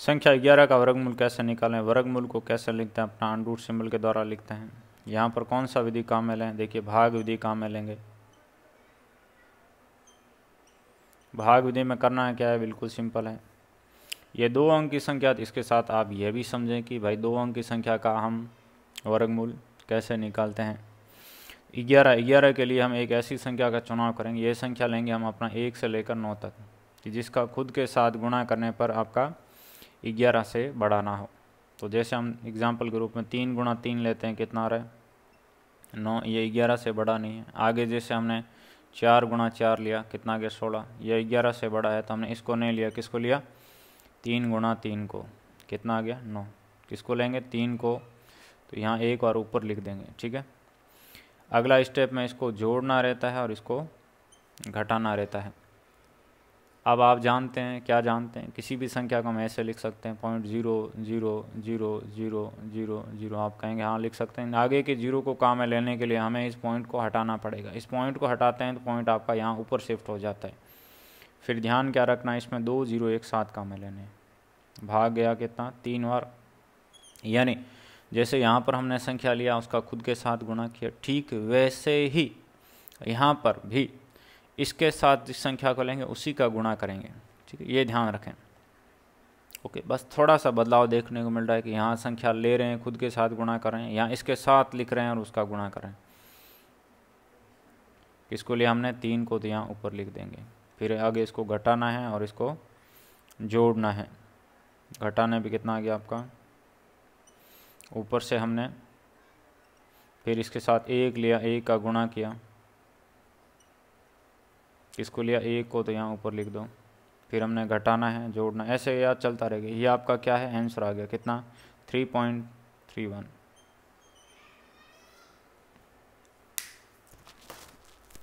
संख्या ग्यारह का वर्गमूल कैसे निकालें वर्गमूल को कैसे लिखते हैं अपना अनरूट सिंबल के द्वारा लिखते हैं यहाँ पर कौन सा विधि काम में लें देखिए भाग विधि काम में लेंगे भाग विधि में करना है क्या है बिल्कुल सिंपल है ये दो अंक की संख्या इसके साथ आप ये भी समझें कि भाई दो अंक की संख्या का हम वर्गमूल कैसे निकालते हैं ग्यारह ग्यारह के लिए हम एक ऐसी संख्या का चुनाव करेंगे ये संख्या लेंगे हम अपना एक से लेकर नौ तक कि जिसका खुद के साथ गुणा करने पर आपका ग्यारह से बड़ा ना हो तो जैसे हम एग्ज़ाम्पल के रूप में तीन गुणा तीन लेते हैं कितना रहे रहा है नौ ये ग्यारह से बड़ा नहीं है आगे जैसे हमने चार गुणा चार लिया कितना गया सोलह ये ग्यारह से बड़ा है तो हमने इसको नहीं लिया किसको लिया तीन गुणा तीन को कितना आ गया नौ किसको लेंगे तीन को तो यहाँ एक और ऊपर लिख देंगे ठीक है अगला स्टेप में इसको जोड़ना रहता है और इसको घटाना रहता है अब आप जानते हैं क्या जानते हैं किसी भी संख्या को हम ऐसे लिख सकते हैं point zero zero zero zero zero zero आप कहेंगे हाँ लिख सकते हैं आगे के जीरो को काम में लेने के लिए हमें इस पॉइंट को हटाना पड़ेगा इस पॉइंट को हटाते हैं तो पॉइंट आपका यहाँ ऊपर शिफ्ट हो जाता है फिर ध्यान क्या रखना है इसमें दो जीरो एक साथ काम में लेने भाग गया कितना तीन बार यानी जैसे यहाँ पर हमने संख्या लिया उसका खुद के साथ गुणा किया ठीक वैसे ही यहाँ पर भी इसके साथ जिस संख्या को लेंगे उसी का गुणा करेंगे ठीक है ये ध्यान रखें ओके बस थोड़ा सा बदलाव देखने को मिल रहा है कि यहाँ संख्या ले रहे हैं खुद के साथ गुणा करें यहाँ इसके साथ लिख रहे हैं और उसका गुणा करें इसको लिए हमने तीन को तो यहाँ ऊपर लिख देंगे फिर आगे इसको घटाना है और इसको जोड़ना है घटाने भी कितना आ गया आपका ऊपर से हमने फिर इसके साथ एक लिया एक का गुणा किया इसको लिया एक को तो यहाँ ऊपर लिख दो फिर हमने घटाना है जोड़ना ऐसे याद चलता रहेगा ये आपका क्या है आंसर आ गया कितना थ्री पॉइंट थ्री वन